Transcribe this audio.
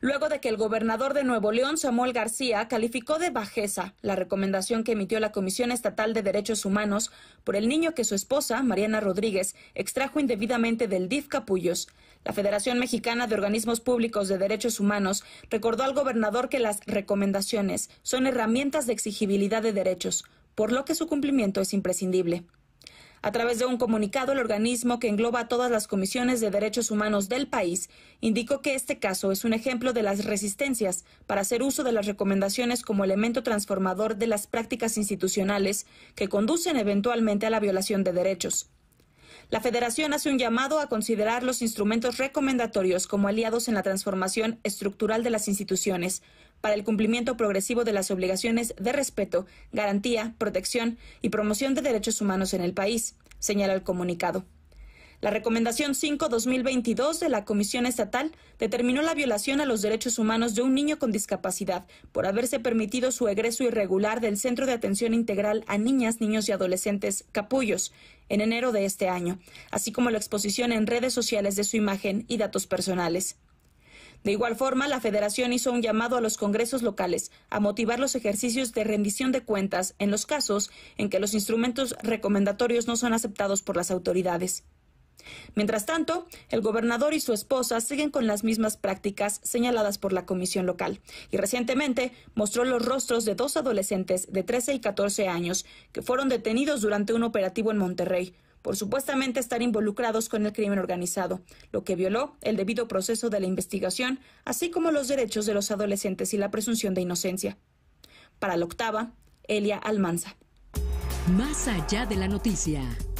Luego de que el gobernador de Nuevo León, Samuel García, calificó de bajeza la recomendación que emitió la Comisión Estatal de Derechos Humanos por el niño que su esposa, Mariana Rodríguez, extrajo indebidamente del DIF Capullos, la Federación Mexicana de Organismos Públicos de Derechos Humanos recordó al gobernador que las recomendaciones son herramientas de exigibilidad de derechos, por lo que su cumplimiento es imprescindible. A través de un comunicado, el organismo que engloba todas las comisiones de derechos humanos del país indicó que este caso es un ejemplo de las resistencias para hacer uso de las recomendaciones como elemento transformador de las prácticas institucionales que conducen eventualmente a la violación de derechos. La Federación hace un llamado a considerar los instrumentos recomendatorios como aliados en la transformación estructural de las instituciones, para el cumplimiento progresivo de las obligaciones de respeto, garantía, protección y promoción de derechos humanos en el país, señala el comunicado. La recomendación 5-2022 de la Comisión Estatal determinó la violación a los derechos humanos de un niño con discapacidad por haberse permitido su egreso irregular del Centro de Atención Integral a Niñas, Niños y Adolescentes Capullos en enero de este año, así como la exposición en redes sociales de su imagen y datos personales. De igual forma, la Federación hizo un llamado a los congresos locales a motivar los ejercicios de rendición de cuentas en los casos en que los instrumentos recomendatorios no son aceptados por las autoridades. Mientras tanto, el gobernador y su esposa siguen con las mismas prácticas señaladas por la comisión local y recientemente mostró los rostros de dos adolescentes de 13 y 14 años que fueron detenidos durante un operativo en Monterrey por supuestamente estar involucrados con el crimen organizado, lo que violó el debido proceso de la investigación, así como los derechos de los adolescentes y la presunción de inocencia. Para la octava, Elia Almanza. Más allá de la noticia.